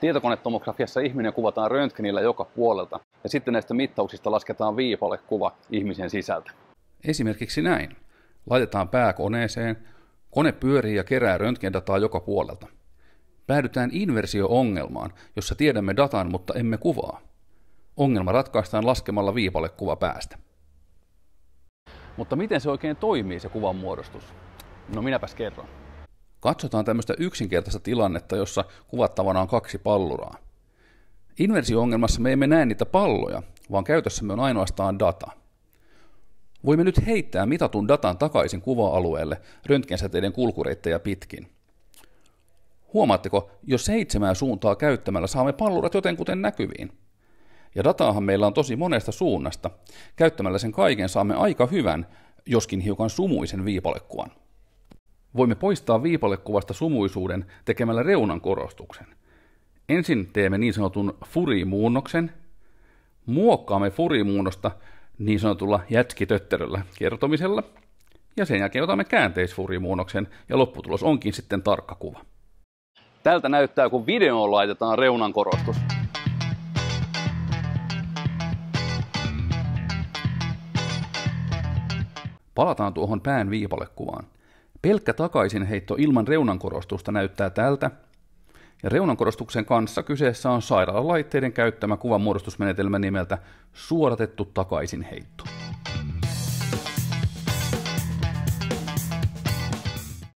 Tietokonetomografiassa ihminen kuvataan röntgenillä joka puolelta ja sitten näistä mittauksista lasketaan viipalle kuva ihmisen sisältä. Esimerkiksi näin. Laitetaan pää koneeseen, kone pyörii ja kerää röntgendataa joka puolelta. Päädytään inversio-ongelmaan, jossa tiedämme datan, mutta emme kuvaa. Ongelma ratkaistaan laskemalla viipalle kuva päästä. Mutta miten se oikein toimii se kuvan muodostus? No minäpäs kerron. Katsotaan tämmöistä yksinkertaista tilannetta, jossa kuvattavana on kaksi palluraa. Inversio-ongelmassa me emme näe niitä palloja, vaan käytössämme on ainoastaan data. Voimme nyt heittää mitatun datan takaisin kuva-alueelle röntgensäteiden kulkureittejä pitkin. Huomaatteko, jo seitsemää suuntaa käyttämällä saamme pallurat jotenkuten näkyviin. Ja dataahan meillä on tosi monesta suunnasta. Käyttämällä sen kaiken saamme aika hyvän, joskin hiukan sumuisen viipalekuvan voimme poistaa viipalekuvasta sumuisuuden tekemällä reunan korostuksen. Ensin teemme niin sanotun furimuunnoksen, muokkaamme furimuunnosta niin sanotulla jätskitötteröllä kertomisella, ja sen jälkeen otamme käänteisfurimuunnoksen, ja lopputulos onkin sitten tarkka kuva. Tältä näyttää, kun videoon laitetaan reunan korostus. Palataan tuohon pään viipalekuvaan. Pelkkä takaisinheitto ilman reunankorostusta näyttää tältä, ja reunankorostuksen kanssa kyseessä on sairaalalaitteiden käyttämä kuvanmuodostusmenetelmä nimeltä suoratettu takaisinheitto.